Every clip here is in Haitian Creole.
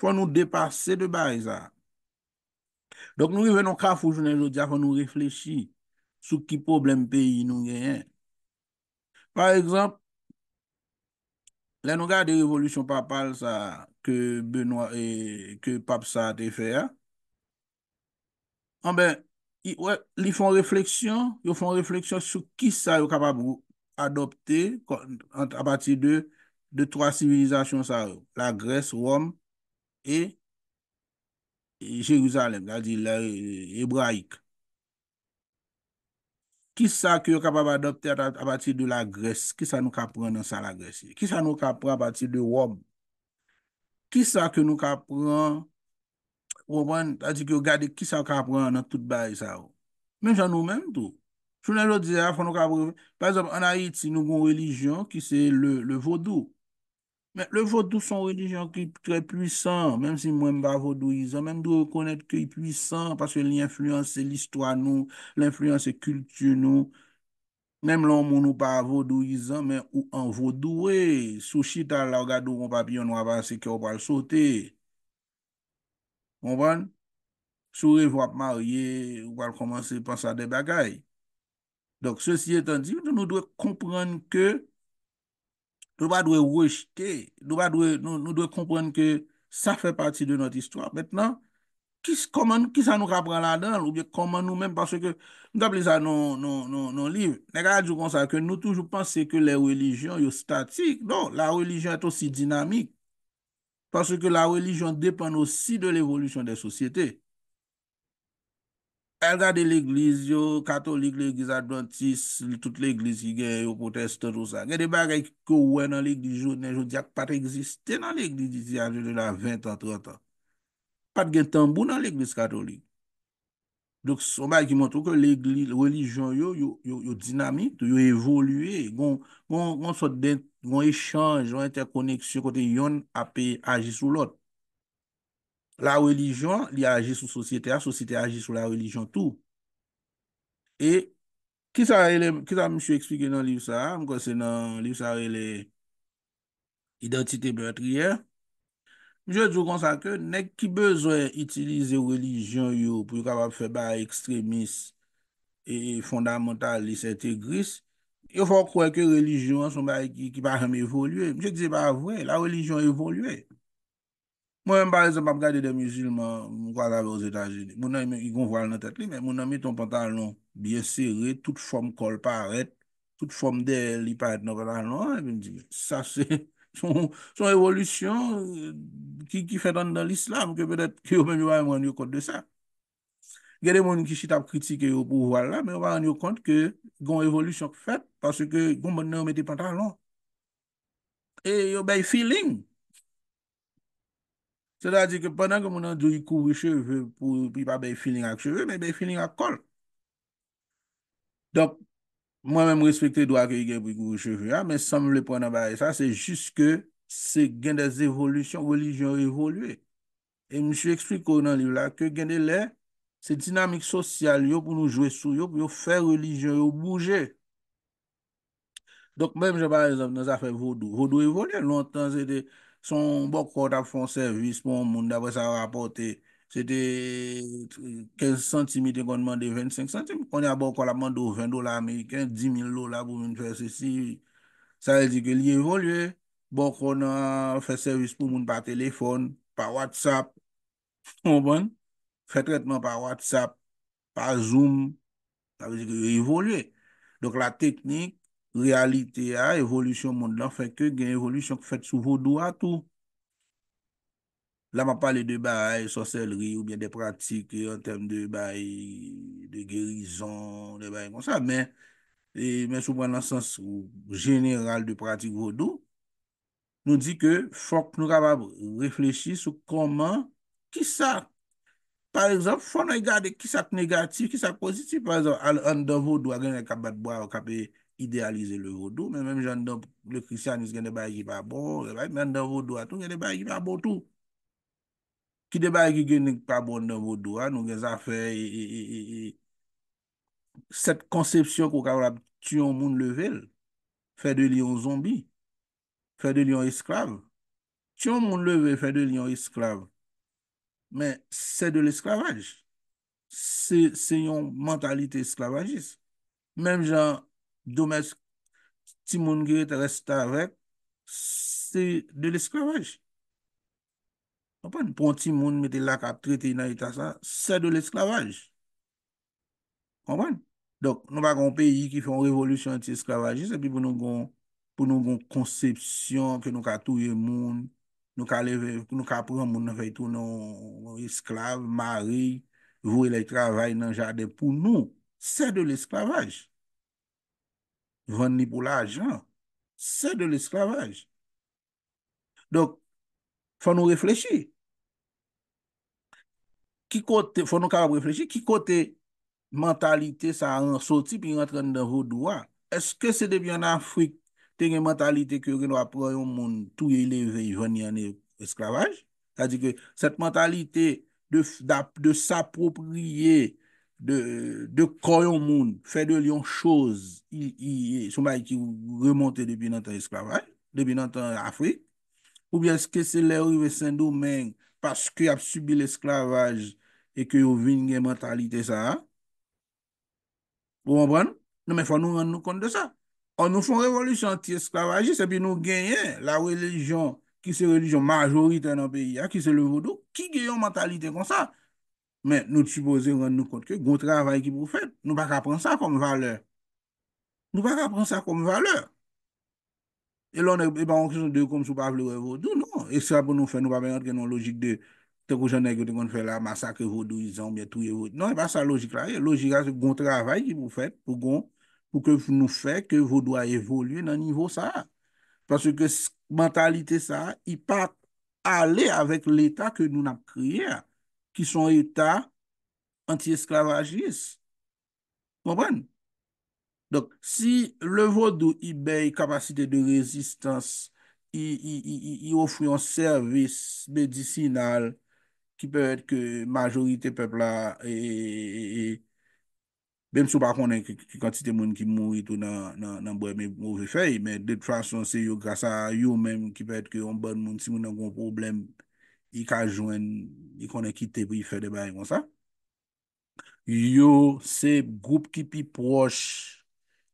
Fon nou depase de barizat. Donk nou y venon kafou jounen jodia, fon nou reflechi sou ki problem peyi nou genyen. Par ekzamp, la nou gade revolutyon papal sa, ke pap sa te fè ya, an ah ben, li fon refleksyon, yo fon refleksyon sou ki sa yo kapab ou adopte, a pati de, de troa sivilizasyon sa yo, la Gres, Wom, E, e Jérusalem, la di lè, e, Hébraïk. Kisa ki yo kapap adoptè a pati de la Gres, kisa nou kap pran nan sa la Gres. Kisa nou kap pran a pati de Wom. Kisa ki nou kap pran, Wom, la di ki yo gade, kisa nou kap pran nan tout bay sa ou. Menjan nou menm tou. Sou nen jò di zè, fò nou kap pran. Par exemple, anayit si nou goun religion, ki se le Vodou. men le vodou son religyon ki kre puisan, menm si mwen ba vodou izan, menm dou rekonet ki kre puisan, paswe li enfluans se listwa nou, li enfluans se kultu nou, menm loun moun nou ba vodou izan, menm ou an vodou e, sou chital la wadou kon papi yon wap ase ke wap al sote. Moun ban? Sou revwap ma ou ye, wap al komanse pan sa de bagay. Donk, sou si etan di, mwen nou dwe kompran ke, Nou pa dwe wejte, nou pa dwe, nou dwe kompren ke sa fe pati de not istwa. Metnen, ki sa nou kapran la den, ou biye komman nou men, paswe ke nou kaple sa nou non, non, non liv. Nè gaya djou kon sa, ke nou toujou pense ke le religion yo statik. Non, la religion eto si dinamik, paswe ke la religion depan osi de l'evolution de sosyete. El gade l'Eglise yo, Katolik, l'Eglise Adventiste, tout l'Eglise yi gen yo protestant ou sa. Gen de bagay ki kou wè nan l'Eglise yo, nen yo di ak pati egziste nan l'Eglise di anjou de la 20 an, 30 an. Pati gen tambou nan l'Eglise Katolik. Dok som bagay ki montou ke l'Eglise, l'Eglise yo, yo dinamit, yo evolüe, gon sot den, gon echange, yon interkoneksyon kote yon apè aji sou lot. La relijon li aje sou sosyete, a sosyete aje sou la relijon tou. E, ki sa mi sou eksplike nan liv sa, mwen konsen nan liv sa re le identite beotriye, mwen jè djou konsa ke, nek ki bezwe itilize relijon yo pou yo kapap fe ba ekstremis e fondamental li sete gris, yo fò kwen ke relijon son ba ki pa jam evolye. Mwen jè ki se ba avwè, la relijon evolye. Mwen mba e zan pap gade de musilman mwen kwa zave o zetajine. Mwen nan yon pantalon biye seri, tout fom kol paret, tout fom del yi paret nan pantalon. Sa se son evolusyon euh, ki fe dan nan l'islam, ke mwen yo kote de sa. Gede mwen yon kishit ap kritike yo pou wala, mwen yo kote gen evolusyon ki fet, parce ke gen mwen nan yon pante pantalon. E yo bay feeling. Se da di ke penan ke moun an di yi kouvri cheve pou yi pa be yi feeling ak cheve, men be yi feeling ak kol. Dok, mwen men mwespekte do a ke yi gen pou yi kouvri cheve, men san mwen mwen pren nan barre sa, se jist ke se gen de zévolution, religion yi yi yi volwe. E mwen shu eksplik kon nan liv la, ke gen de le, se dinamik sosyal yo pou nou jwe sou yo, yo fè religion, yo bouje. Dok men mwen jen barre zav nan zafè vodou. Vodou yi volwe, lontan zede... Son bok kwa ta fon servis pou moun, d'abè sa rapote, se te 15 centimi te kon mande 25 centimi. Kon ya bok kwa la mande ou 20 dola Ameriken, 10 mil dola pou moun fè se siwi. Sa vè di ke li evolye. Bok kwa nan fè servis pou moun pa telefon, pa WhatsApp, ou ban, fè tretman pa WhatsApp, pa Zoom, sa vè di ke li evolye. Dok la teknik, realite a, evolusyon moun la, fek ke gen evolusyon ki fet sou vodou a tou. La ma pale de baye, soselleri ou bie de pratik, en tem de baye de gerizon, de baye moun sa, men e, sou moun nan sens ou general de pratik vodou, nou di ke fok nou raba reflechi sou koman ki sa. Par exemple, fok nou y gade ki sa k negatif, ki sa k pozitif. Par exemple, al an dan vodou a gen en kap bat boya ou kap e idealize le vodou, men mèm jan le krisyanis gen de bagi pa bon, men de vodou a tou, gen de bagi pa bon tou. Ki de bagi gen nek pa bon de vodou a, nou gen zafè, e, e, e, set konsepsyon kou kavra, tiyon moun leve, fè de liyon zombi, fè de liyon esklave, tiyon moun leve fè de liyon esklave, men sè de l'esklavaj, sè yon mentalite esklavajis, mèm jan, Dome, ti moun gri te resta vek, se de l'esklavaj. Pon ti moun mette lak ap trete inay ta sa, se de l'esklavaj. Konpon? Dok, nou pa kon peyi ki fè an revolusyon ti esklavaj, se pi pou nou kon, pou nou kon konsepsyon ke nou ka touye moun, nou ka leve, pou nou ka pran moun nou fèy tou nou esklav, mari, vwe le travay nan jade pou nou, se de l'esklavaj. Venni pou la ajan, se de l'esklavaj. Dok, fò nou reflechi. Fò nou kava reflechi, ki kote mentalite sa an soti pi rentren nan vò doua. Eske se debi an Afrik tenye mentalite ke ren waproyon moun touye leve yi venni an esklavaj? Tadi ke set mentalite de sapopriye de koryon moun, fè de lyon chòz yi yè, sou mbè yè ki remonte debi nan tan esklavaj, debi nan tan Afri ou bè eske se lè ou yve sèndou mèng paskè ap subi l'esklavaj e kè yon vin gen mentalite sa pou non, mwen bran, nou mè fò nou rend nou kon de sa an nou fòn revolusyon anti-esklavaj se bi nou genyen la wè lèjyon ki se relijyon majoritè nan peyi ya ki se levodou, ki genyon mentalite kon sa Men nou tupoze ren nou kont ke, goun travay ki pou fet, nou pa ka pren sa kom valeur. Nou pa ka pren sa kom valeur. E lon, e eh ba, an ki sou dey kom sou pa vlewe vodou, nou. E sa pou nou fe, nou pa me yon teke nou logik de, tenkou jenek yo te kon fe la, masakre vodou, izan, mye touye vodou. Non, e ba sa logik la, logika se goun travay ki pou fet, pou goun, pou ke nou fe, ke vodou a evolu nan nivou sa. Paske mentalite sa, i pa ale avèk l'eta ke nou nan kriye a. ki son etat anti-esklavajlis. Mwenpwen. Dok, si levodou i beye kapasite de rezistans, i ofri an servis medisinal, ki pewe et ke majorite pepla, e, bemsou pa konen ki kantite moun ki moun ito nan boye me mou vefey, men de trasyon se yo grasa yo menm, ki pewe et ke moun moun si moun nan kon probleme, yi ka jwen, yi konen kite pou yi fè de bè yon sa. Yo, se group ki pi proche,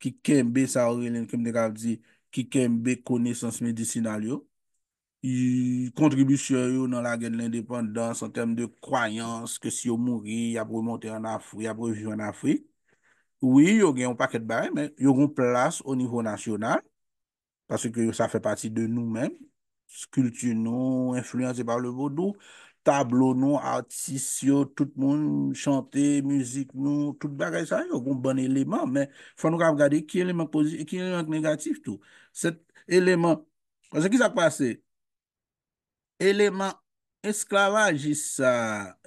ki kembe sa orilèn, kem de gav di, ki kembe konesans medisinal yo, yi kontribusyon yo nan la gen l'independans an tem de kwayans ke si yo mouri, ya pou yon monte an Afri, ya pou yon viw an Afri. Oui, yo gen yon paket bè, men yo gen yon plas o nivou nasyonal, paswe ke yo sa fè pati de nou menm, skulti nou, influensi pa le vodou, tablo nou, artisyo, tout moun chante, mouzik nou, tout bagay sa, yon bon eleman, men fwa nou ka vgade ki eleman pozitif, ki eleman negatif tou. Set eleman, se ki sa pase, eleman esklavajis sa,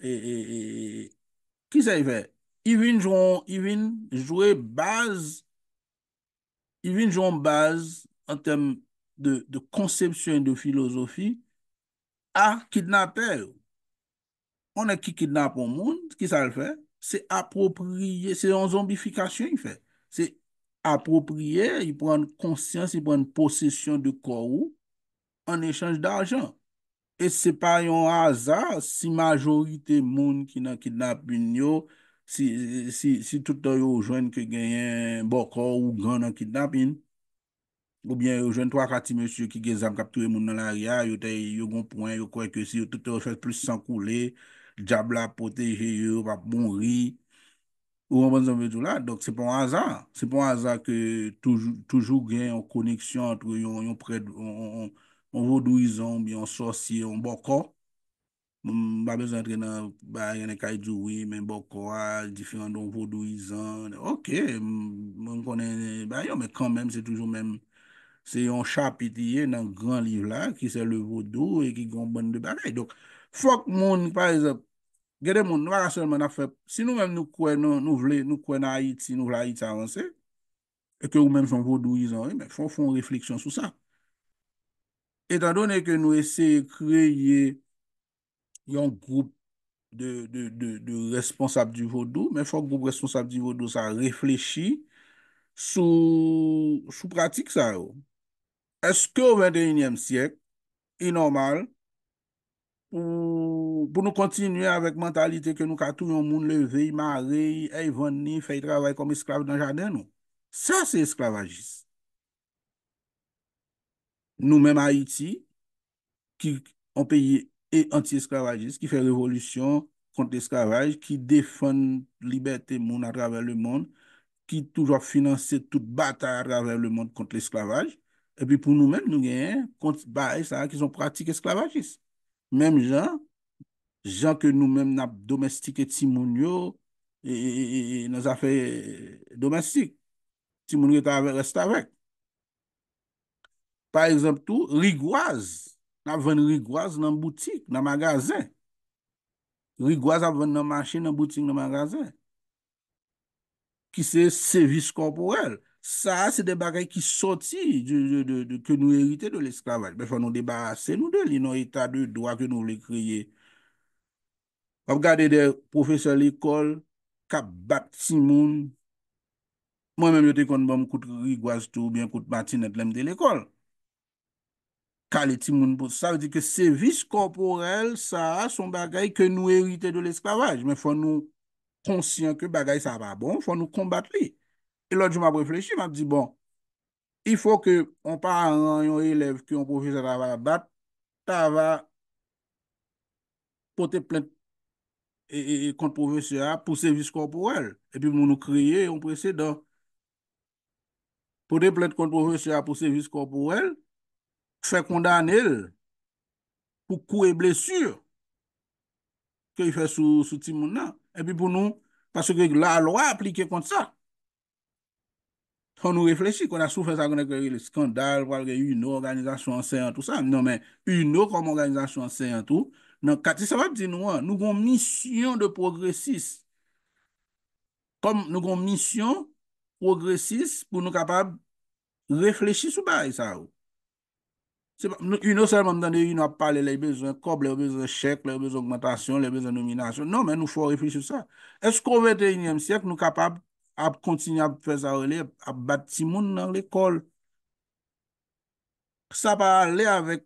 e, e, e, ki sa yon fe? Yvigne jouen, yvigne jouen baz, yvigne jouen baz, an tem, de konsepsyon, de filozofi a kidnapè. On a ki kidnap ou moun, ki sa l fè, se apropriye, se an zombifikasyon y fè. Se apropriye, y pren konsyans, y pren posesyon de korou an echange d'ajan. E se pa yon azar, si majorite moun ki nan kidnap in yo, si touta yon bon ou jwen ki genyen bokor ou gran nan kidnap in yo, Ou byen ou jen to akati mèsyou ki gen zam kaptouye moun nan la ria, ah, ah, yo te yo gonpouen, yo kwek yo si yo toute ou fès plus sankoule, djabla poteye yo, pap moun ri, ou wè mwen zan vejou la. Dok se pon azar. Se pon azar ke toujou gen yon koneksyon, yon vodouizan, yon sorci, yon bokor. Mwen ba bezan etre nan, ba yon ekay djouwi, men bokor, al difen an don vodouizan. Ok, mwen konen, ba yon men kan men, se toujou men mwen, Se yon chap iti ye nan gran liv la ki se le vodou e ki gwen bon de bagay. Dok fok moun, par ezop, gede moun, nou a rasyon man a feb, si nou men nou kwen nou vle, nou kwen a iti, nou vle a iti avanse, e ke ou men son vodou izan, e men fok fon refleksyon sou sa. Etan donen ke nou ese kreye yon groub de responsab di vodou, men fok groub responsab di vodou sa refleksi sou pratik sa yo. Est-ce que au XXIe siècle, inormal, pou nou kontinuer avèk mentalite ke nou katou yon moun levey, ma rey, ey veni, fèy travèy kom esklav dan jaden nou? Sa se esklavagis. Nou mèm Haiti, ki an peyi e anti-esklavagis, ki fèy revolusyon kont esklavaj, ki defon libetè moun a ravèl le moun, ki toujò finanse tout batar a ravèl le moun kont esklavaj, Epi pou nou men nou gen, konti bae sa, ki son pratik esklavajis. Mem jan, jan ke nou men nap domestik eti moun yo, e nas afe domestik. Ti moun yo ta avè rest avèk. Par exemple tou, rigwaz. Nap ven rigwaz nan boutik, nan magazen. Rigwaz ap ven nan manche nan boutik nan magazen. Ki se sevis korporel. Sa, se de bagay ki soti ke nou erite de l'esklavaj. Ben fò nou debarase nou de l'inon etat de doa ke nou le kriye. Fò v gade de profeseur l'ekol ka bat timoun mwen mèm jote kon mèm kout rigwaz tou, mèm kout matinet lem de l'ekol. Ka le timoun pou sa, v di ke sevis komporel, sa, son bagay ke nou erite de l'esklavaj. Men fò nou konsyen ke bagay sa va bon, fò nou kombat li. E lò di m ap reflechi, m ap di bon, i fò ke on pa an yon elev ki yon profesa ta va bat, ta va pote plente kontrovesya pou servis korporel. E pi moun nou kriye yon presedan. Pote plente kontrovesya pou servis korporel, fè kondan el pou kou e blesur ke yon fè sou timoun nan. E pi moun nou, pasè ki la lò aplike kont sa, kon nou reflechi, kon a soufè sa kon ekwele skandal, wale gen yon nou organizasyon ansè an tout sa, nan men, yon nou kom organizasyon ansè an tout, nan kati sa va di nou an, nou kon misyon de progresis, kon nou kon misyon progresis pou nou kapab reflechi sou bay sa ou. Yon nou seman mdande yon nou ap pale le bezon kob, le bezon chèk, le bezon augmentation, le bezon nominasyon, nan men nou fò reflechi sou sa. Es kon 21è sèk nou kapab kon, ap kontinye ap fè sa wè lè, ap bat ti moun nan l'ekol. Sa par lè avèk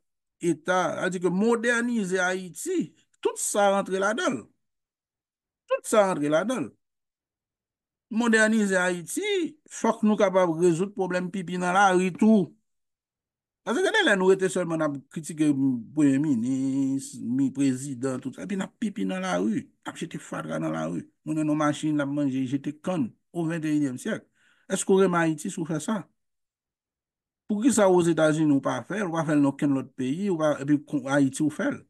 etat, al di ke modernize Haiti, tout sa rentre la dol. Tout sa rentre la dol. Modernize Haiti, fòk nou kap ap rezout problem pipi nan la ritu. Ase gade lè nou wè te sol man ap kritike mwenye minis, mi prezident, tout sa. Epi nan pipi nan la rù, ap jete fadra nan la rù. Mwenye nou manchine nan manje, jete konn. Ou 21èm sèk. Eskou rem Haïti sou fè sa? Pou ki sa ou zétazine ou pa fèl, wafèl nou ken lout pèyi, epi Haïti ou fèl?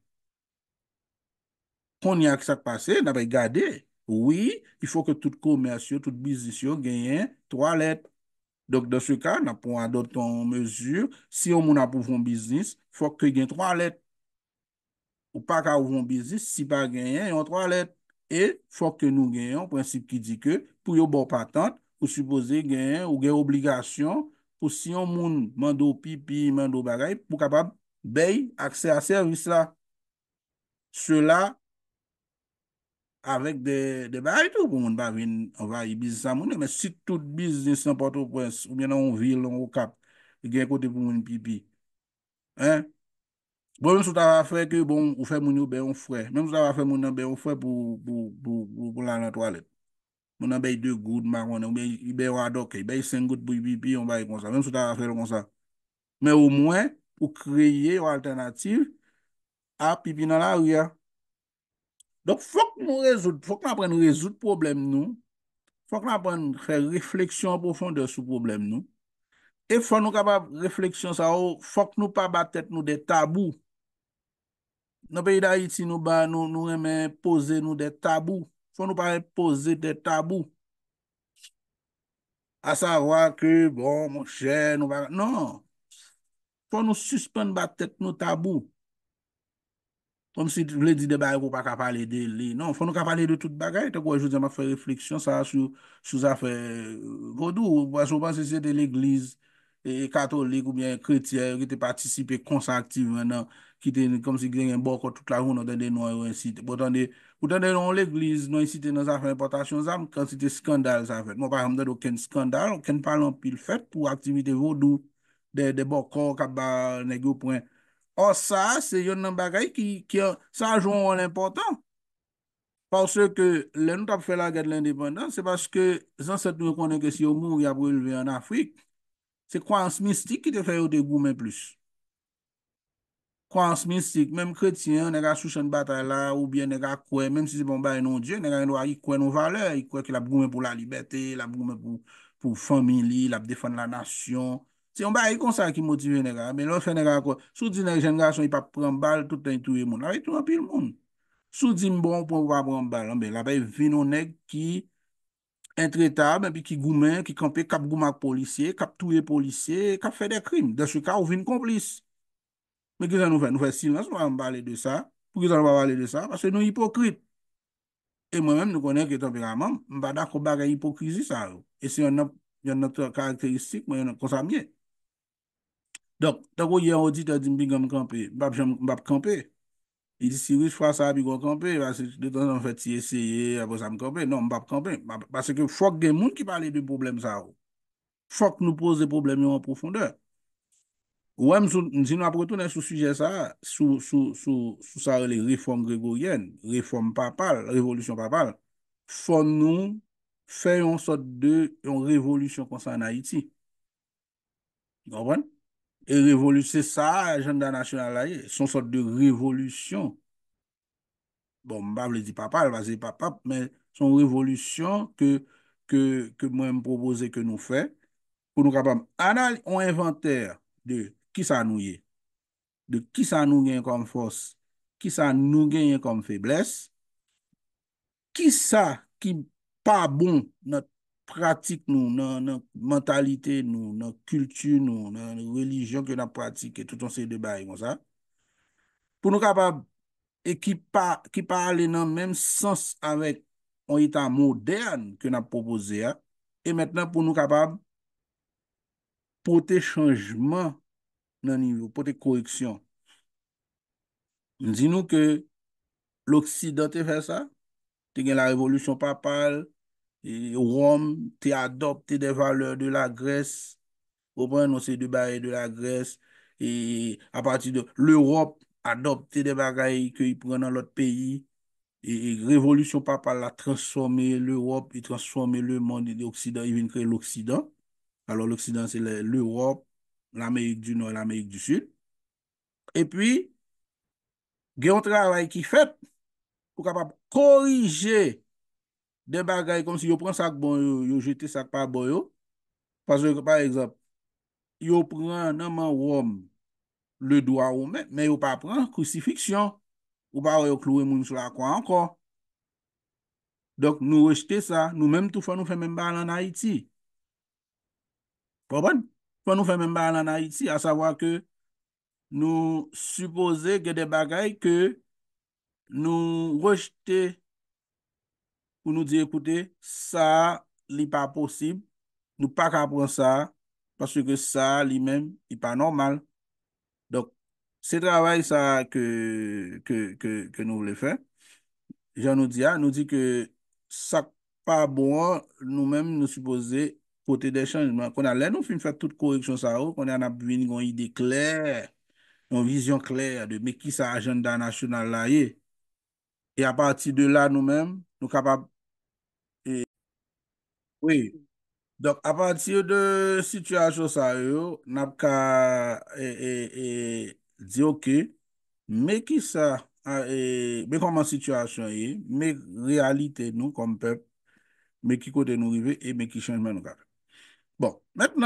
Kon y a ki sa kpase, nabè gade, oui, pi fò ke tout komersyon, tout bizisyon, genyen, 3 let. Dok de sou ka, nan pou an adoptan mèzur, si yon moun apou voun bizis, fò ke genyen 3 let. Ou pa ka voun bizis, si pa genyen, yon 3 let. E fòk ke nou genyon, prinsip ki di ke, pou yo bo patante, pou supose genyon ou genyon obligasyon pou si yon moun mando pipi, mando bagay, pou kapab bey aksè a servis la. Se la, avèk de bagay tou pou moun ba vin, anva yi bizis sa moun, men si tout bizis nan pato prins, ou mè nan yon vil, yon yon kap, genyon kote pou moun pipi. Hein? Bon, mèm sou ta va fwe ke bon ou fwe moun yo beyon fwe. Mèm sou ta va fwe moun yo beyon fwe pou la lan toalet. Moun yo bey de goud marwane, ou bey ibey wadok, e bey sen goud pou ipipi, mèm sou ta va fwe lè kon sa. Mèm ou mwen ou kreye ou alternatif apipi nan la ouya. Oh, Dok fok nou rezout, fok nou apren nou rezout problem nou. Fok nou apren nou fwe refleksyon pou fonde sou problem nou. E fok nou kapap refleksyon sa ou fok nou pa batet nou de tabou. Nou pe yi da iti nou ba nou nou remen pose nou de tabou. Fon nou pa repose de tabou. A sa vwa ke bon moun chè nou pa... Non! Fon nou suspèn batet nou tabou. Kom si vle di de bago pa kapalè de li. Non, fon nou kapalè de tout bagay. Te kwa jousè ma fè refleksyon sa sou... Sou zafè vodou. Euh, wè sou pan se se te l'eglize e, katolik ou bien kretiyè ou ki te patisipè konsaktiv wè nan... ki ten konm si gen gen boko tout la ou nou ten den nou en siten, pou ten den nou l'eglise nou en siten nou sa fe importasyon zan, kon si te skandal sa fe. Mwen pa ramden ou ken skandal, ou ken palon pil fet pou aktivite vodou, de boko, kabal, negyo, poen. Or sa, se yon nan bagay ki sa jou an l'importan, par se ke lè nou tap fe la gèd l'independant, se baske zan se te nou konnen ke si yo mou yabreleve an Afrik, se kwa ans mistik ki te fe yo te goumen plus. Krans, minstik, mem kretien, nega sou chen batay la, oubyen nega kwe, menm si si bon baye non dje, nega yon do a yi kwe non vale, yi kwe ki la pou goumen pou la libeté, la pou goumen pou pou familie, la pou defan la nasyon. Si yon baye yi konsa ki motive nega, men lò fè nega kwe, sou di nè gengasyon yi pa pran bal, toutan yi touye moun, avy toutan pi l moun. Sou di mbon pou wap pran bal, anbe, la baye vinonek ki entretab, anbe ki goumen, ki kampè kap gouman polisye, kap touye polisye, kap fè de krim, de sou ka ou vin konplis Me kizan nou fè, nou fè silans mwa mba ale de sa. Mba ale de sa, mba se nou hipokrite. E mwen mèm nou konè kè temperament, mba da kou bagè hipokrizi sa ou. E se yon noter karakteristik mwen yon konsamye. Dok, tak wè yon odi ta di mbi gwa mkampè, mba pkampè. Yon si wè ch fwa sa, mbi gwa kampè. Vase, detan san fè ti eseye, vose mkampè. Non, mba pkampè. Pase ke fok gen moun ki pale de problem sa ou. Fok nou pose problem yon waprofondeur. Ouèm, zin nou apretounen sou suje sa, sou sa rele reform Gregorien, reform papal, revolution papal, fon nou, fe yon sot de, yon revolution konsan Haiti. Gawen? E revoluse sa, agenda nasyonal la ye, son sot de revolution. Bon, mbav le di papal, vaze papap, men son revolution ke mwen m'propose ke nou fe, pou nou kapam. Ana yon inventer de ki sa nou ye, de ki sa nou genye kom fos, ki sa nou genye kom febles, ki sa ki pa bon nan pratik nou, nan mentalite nou, nan kultu nou, nan relijon ke nan pratike, touton se debay kon sa, pou nou kapab, e ki pa ale nan menm sens avèk an itan modern ke nan proposè a, e mètnen pou nou kapab, pote chanjman nan nivou, pou te korreksyon. Zin nou ke l'Oksidant te fè sa, te gen la revolutyon papal, et Rome te adopte de valeur de la Gres, ou pren non se de bare de la Gres, et a pati de l'Europe adopte de bagaye ke y pren nan lot peyi, et e revolutyon papal la transforme l'Europe, y transforme le monde de l'Oksidant, y ven kre l'Oksidant, alo l'Oksidant se l'Europe, l'Amerik du Nord, l'Amerik du Sud. Et puis, gen yon travay ki fet, pou kapap korije de bagay kon si yon pren sak bon, yon jete sak pa boyo, par exemple, yon pren nanman wom le do a wome, men yon pa pren kusifiksyon, ou pa woye kloe moun sou la kwa ankon. Dok nou rejte sa, nou menm tou fwa nou fè menm balan na iti. Poban? pou an nou fè mè mba an anayiti, a savwa ke nou supose gè de bagay, ke nou rejte pou nou di ekoute, sa li pa posib, nou pa kapron sa, paswè ke sa li mèm li pa normal. Dok, se travè sa ke nou vle fè, jan nou di a, nou di ke sa pa bon, nou mèm nou supose pote de chanjman, kon a len nou fin fè tout koreksyon sa ou, kon a nap vini gwen idè kler, yon vizyon kler de meki sa ajanda nashou nan la ye e a pati de la nou menm, nou kapap e oui, donk a pati de situasyon sa ou, nap ka e, e, e di ok, meki sa, e, mekoman situasyon ye, mek realite nou kom pep, meki kote nou rive, e meki chanjman nou kapap Bom,